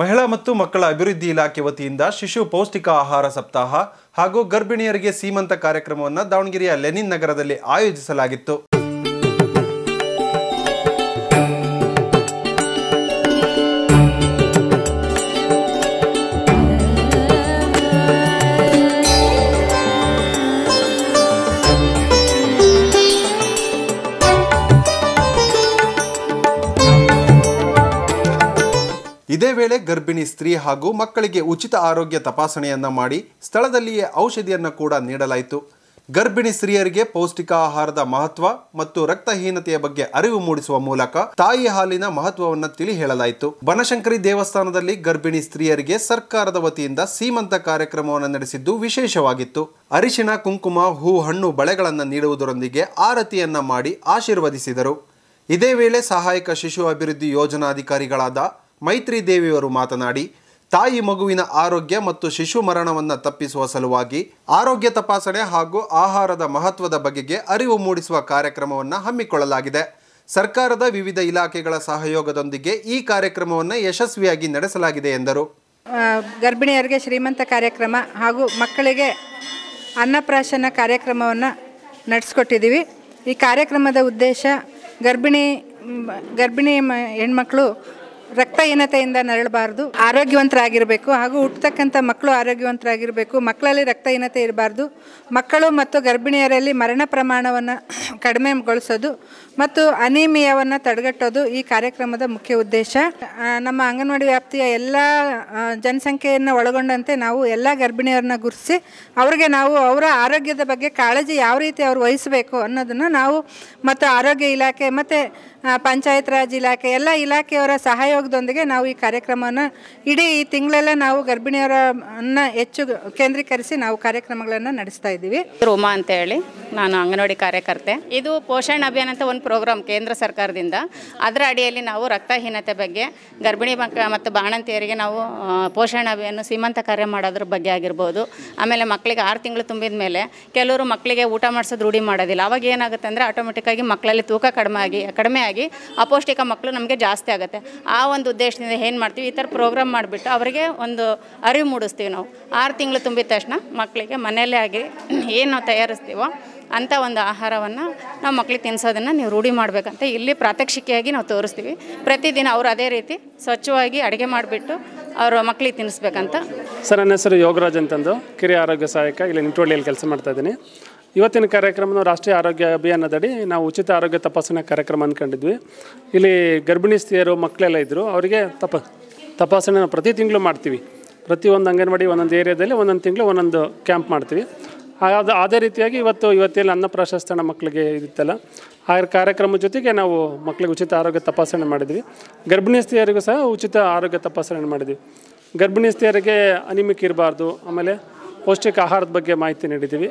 ಮಹಿಳಾ ಮತ್ತು ಮಕ್ಕಳ ಅಭಿವೃದ್ಧಿ ಇಲಾಖೆ ವತಿಯಿಂದ ಶಿಶು ಪೌಷ್ಟಿಕ ಆಹಾರ ಸಪ್ತಾಹ ಹಾಗೂ ಗರ್ಭಿಣಿಯರಿಗೆ ಸೀಮಂತ ಕಾರ್ಯಕ್ರಮವನ್ನು ದಾವಣಗೆರೆಯ ಲೆನಿನ್ ನಗರದಲ್ಲಿ ಆಯೋಜಿಸಲಾಗಿತ್ತು ಇದೇ ವೇಳೆ ಗರ್ಭಿಣಿ ಸ್ತ್ರೀ ಹಾಗೂ ಮಕ್ಕಳಿಗೆ ಉಚಿತ ಆರೋಗ್ಯ ತಪಾಸಣೆಯನ್ನ ಮಾಡಿ ಸ್ಥಳದಲ್ಲಿಯೇ ಔಷಧಿಯನ್ನು ಕೂಡ ನೀಡಲಾಯಿತು ಗರ್ಭಿಣಿ ಸ್ತ್ರೀಯರಿಗೆ ಪೌಷ್ಟಿಕ ಆಹಾರದ ಮಹತ್ವ ಮತ್ತು ರಕ್ತಹೀನತೆಯ ಬಗ್ಗೆ ಅರಿವು ಮೂಡಿಸುವ ಮೂಲಕ ತಾಯಿ ಹಾಲಿನ ಮಹತ್ವವನ್ನು ತಿಳಿ ಹೇಳಲಾಯಿತು ಬನಶಂಕರಿ ದೇವಸ್ಥಾನದಲ್ಲಿ ಗರ್ಭಿಣಿ ಸ್ತ್ರೀಯರಿಗೆ ಸರ್ಕಾರದ ವತಿಯಿಂದ ಸೀಮಂತ ಕಾರ್ಯಕ್ರಮವನ್ನು ನಡೆಸಿದ್ದು ವಿಶೇಷವಾಗಿತ್ತು ಅರಿಶಿಣ ಕುಂಕುಮ ಹೂ ಹಣ್ಣು ಬಳೆಗಳನ್ನು ನೀಡುವುದರೊಂದಿಗೆ ಆರತಿಯನ್ನ ಮಾಡಿ ಆಶೀರ್ವದಿಸಿದರು ಇದೇ ವೇಳೆ ಸಹಾಯಕ ಶಿಶು ಅಭಿವೃದ್ಧಿ ಯೋಜನಾಧಿಕಾರಿಗಳಾದ ಮೈತ್ರಿ ದೇವಿಯವರು ಮಾತನಾಡಿ ತಾಯಿ ಮಗುವಿನ ಆರೋಗ್ಯ ಮತ್ತು ಶಿಶು ಮರಣವನ್ನು ತಪ್ಪಿಸುವ ಸಲುವಾಗಿ ಆರೋಗ್ಯ ತಪಾಸಣೆ ಹಾಗೂ ಆಹಾರದ ಮಹತ್ವದ ಬಗೆಗೆ ಅರಿವು ಮೂಡಿಸುವ ಕಾರ್ಯಕ್ರಮವನ್ನು ಹಮ್ಮಿಕೊಳ್ಳಲಾಗಿದೆ ಸರ್ಕಾರದ ವಿವಿಧ ಇಲಾಖೆಗಳ ಸಹಯೋಗದೊಂದಿಗೆ ಈ ಕಾರ್ಯಕ್ರಮವನ್ನು ಯಶಸ್ವಿಯಾಗಿ ನಡೆಸಲಾಗಿದೆ ಎಂದರು ಗರ್ಭಿಣಿಯರಿಗೆ ಶ್ರೀಮಂತ ಕಾರ್ಯಕ್ರಮ ಹಾಗೂ ಮಕ್ಕಳಿಗೆ ಅನ್ನಪ್ರಾಶನ ಕಾರ್ಯಕ್ರಮವನ್ನು ನಡೆಸ್ಕೊಟ್ಟಿದ್ದೀವಿ ಈ ಕಾರ್ಯಕ್ರಮದ ಉದ್ದೇಶ ಗರ್ಭಿಣಿ ಗರ್ಭಿಣಿ ಹೆಣ್ಮಕ್ಳು ರಕ್ತಹೀನತೆಯಿಂದ ನರಳಬಾರ್ದು ಆರೋಗ್ಯವಂತರಾಗಿರಬೇಕು ಹಾಗೂ ಹುಟ್ಟತಕ್ಕಂಥ ಮಕ್ಕಳು ಆರೋಗ್ಯವಂತರಾಗಿರಬೇಕು ಮಕ್ಕಳಲ್ಲಿ ರಕ್ತಹೀನತೆ ಇರಬಾರ್ದು ಮಕ್ಕಳು ಮತ್ತು ಗರ್ಭಿಣಿಯರಲ್ಲಿ ಮರಣ ಪ್ರಮಾಣವನ್ನು ಕಡಿಮೆಗೊಳಿಸೋದು ಮತ್ತು ಅನೀಮಿಯವನ್ನು ತಡೆಗಟ್ಟೋದು ಈ ಕಾರ್ಯಕ್ರಮದ ಮುಖ್ಯ ಉದ್ದೇಶ ನಮ್ಮ ಅಂಗನವಾಡಿ ವ್ಯಾಪ್ತಿಯ ಎಲ್ಲ ಜನಸಂಖ್ಯೆಯನ್ನು ಒಳಗೊಂಡಂತೆ ನಾವು ಎಲ್ಲ ಗರ್ಭಿಣಿಯರನ್ನ ಗುರುತಿಸಿ ಅವರಿಗೆ ನಾವು ಅವರ ಆರೋಗ್ಯದ ಬಗ್ಗೆ ಕಾಳಜಿ ಯಾವ ರೀತಿ ಅವರು ವಹಿಸಬೇಕು ಅನ್ನೋದನ್ನು ನಾವು ಮತ್ತು ಆರೋಗ್ಯ ಇಲಾಖೆ ಮತ್ತು ಪಂಚಾಯತ್ ರಾಜ್ ಇಲಾಖೆ ಎಲ್ಲ ಇಲಾಖೆಯವರ ಸಹಾಯ ಸಹಯೋಗದೊಂದಿಗೆ ನಾವು ಈ ಕಾರ್ಯಕ್ರಮವನ್ನು ಇಡೀ ಈ ತಿಂಗಳೆಲ್ಲ ನಾವು ಗರ್ಭಿಣಿಯರನ್ನ ಹೆಚ್ಚು ಕೇಂದ್ರೀಕರಿಸಿ ನಾವು ಕಾರ್ಯಕ್ರಮಗಳನ್ನು ನಡೆಸ್ತಾ ಇದ್ದೀವಿ ರೋಮಾ ಅಂತ ಹೇಳಿ ನಾನು ಅಂಗನವಾಡಿ ಕಾರ್ಯಕರ್ತೆ ಇದು ಪೋಷಣ್ ಅಭಿಯಾನ ಅಂತ ಒಂದು ಪ್ರೋಗ್ರಾಮ್ ಕೇಂದ್ರ ಸರ್ಕಾರದಿಂದ ಅದರ ಅಡಿಯಲ್ಲಿ ನಾವು ರಕ್ತಹೀನತೆ ಬಗ್ಗೆ ಗರ್ಭಿಣಿ ಮಕ್ಕ ಮತ್ತು ಬಾಣಂತಿಯರಿಗೆ ನಾವು ಪೋಷಣ ಅಭಿಯಾನ ಸೀಮಂತ ಕಾರ್ಯ ಮಾಡೋದ್ರ ಬಗ್ಗೆ ಆಗಿರ್ಬೋದು ಆಮೇಲೆ ಮಕ್ಕಳಿಗೆ ಆರು ತಿಂಗಳು ತುಂಬಿದ ಮೇಲೆ ಕೆಲವರು ಮಕ್ಕಳಿಗೆ ಊಟ ಮಾಡಿಸೋದು ರೂಢಿ ಮಾಡೋದಿಲ್ಲ ಅವಾಗ ಏನಾಗುತ್ತೆ ಅಂದರೆ ಆಟೋಮೆಟಿಕ್ಕಾಗಿ ಮಕ್ಕಳಲ್ಲಿ ತೂಕ ಕಡಿಮೆ ಆಗಿ ಕಡಿಮೆ ಆಗಿ ಅಪೌಷ್ಟಿಕ ಮಕ್ಕಳು ನಮಗೆ ಜಾಸ್ತಿ ಆಗುತ್ತೆ ಆ ಆ ಒಂದು ಉದ್ದೇಶದಿಂದ ಏನು ಮಾಡ್ತೀವಿ ಈ ಥರ ಪ್ರೋಗ್ರಾಮ್ ಮಾಡಿಬಿಟ್ಟು ಅವರಿಗೆ ಒಂದು ಅರಿವು ಮೂಡಿಸ್ತೀವಿ ನಾವು ಆರು ತಿಂಗಳು ತುಂಬಿದ ತಕ್ಷಣ ಮಕ್ಕಳಿಗೆ ಮನೆಯಲ್ಲೇ ಆಗಿ ಏನು ನಾವು ತಯಾರಿಸ್ತೀವೋ ಅಂಥ ಒಂದು ಆಹಾರವನ್ನು ನಾವು ಮಕ್ಳಿಗೆ ತಿನ್ನಿಸೋದನ್ನು ನೀವು ರೂಢಿ ಮಾಡಬೇಕಂತ ಇಲ್ಲಿ ಪ್ರಾತ್ಯಕ್ಷಿಕೆಯಾಗಿ ನಾವು ತೋರಿಸ್ತೀವಿ ಪ್ರತಿದಿನ ಅವರು ಅದೇ ರೀತಿ ಸ್ವಚ್ಛವಾಗಿ ಅಡುಗೆ ಮಾಡಿಬಿಟ್ಟು ಅವರು ಮಕ್ಕಳಿಗೆ ತಿನ್ನಿಸ್ಬೇಕಂತ ಸರ್ ನನ್ನ ಹೆಸರು ಯೋಗರಾಜ್ ಅಂತಂದು ಕಿರಿಯ ಆರೋಗ್ಯ ಸಹಾಯಕ ಇಲ್ಲಿ ನಿಟೋಳಿಯಲ್ಲಿ ಕೆಲಸ ಮಾಡ್ತಾ ಇದ್ದೀನಿ ಇವತ್ತಿನ ಕಾರ್ಯಕ್ರಮ ರಾಷ್ಟ್ರೀಯ ಆರೋಗ್ಯ ಅಭಿಯಾನದಡಿ ನಾವು ಉಚಿತ ಆರೋಗ್ಯ ತಪಾಸಣೆ ಕಾರ್ಯಕ್ರಮ ಅಂದ್ಕೊಂಡಿದ್ವಿ ಇಲ್ಲಿ ಗರ್ಭಿಣಿ ಸ್ತ್ರೀಯರು ಮಕ್ಕಳೆಲ್ಲ ಇದ್ದರು ಅವರಿಗೆ ತಪ ತಪಾಸಣೆ ಪ್ರತಿ ತಿಂಗಳು ಮಾಡ್ತೀವಿ ಪ್ರತಿಯೊಂದು ಅಂಗನವಾಡಿ ಒಂದೊಂದು ಏರಿಯಾದಲ್ಲಿ ಒಂದೊಂದು ತಿಂಗಳು ಒಂದೊಂದು ಕ್ಯಾಂಪ್ ಮಾಡ್ತೀವಿ ಅದು ಅದೇ ರೀತಿಯಾಗಿ ಇವತ್ತು ಇವತ್ತಿನ ಅನ್ನ ಪ್ರಾಶಸ್ತ್ಯನ ಮಕ್ಕಳಿಗೆ ಇದಿತ್ತಲ್ಲ ಆ ಕಾರ್ಯಕ್ರಮದ ಜೊತೆಗೆ ನಾವು ಮಕ್ಕಳಿಗೆ ಉಚಿತ ಆರೋಗ್ಯ ತಪಾಸಣೆ ಮಾಡಿದ್ವಿ ಗರ್ಭಿಣಿ ಸ್ತ್ರೀಯರಿಗೂ ಸಹ ಉಚಿತ ಆರೋಗ್ಯ ತಪಾಸಣೆ ಮಾಡಿದ್ವಿ ಗರ್ಭಿಣಿ ಸ್ತ್ರೀಯರಿಗೆ ಅನಿಮಿಕ್ ಇರಬಾರ್ದು ಆಮೇಲೆ ಪೌಷ್ಟಿಕ ಆಹಾರದ ಬಗ್ಗೆ ಮಾಹಿತಿ ನೀಡಿದ್ದೀವಿ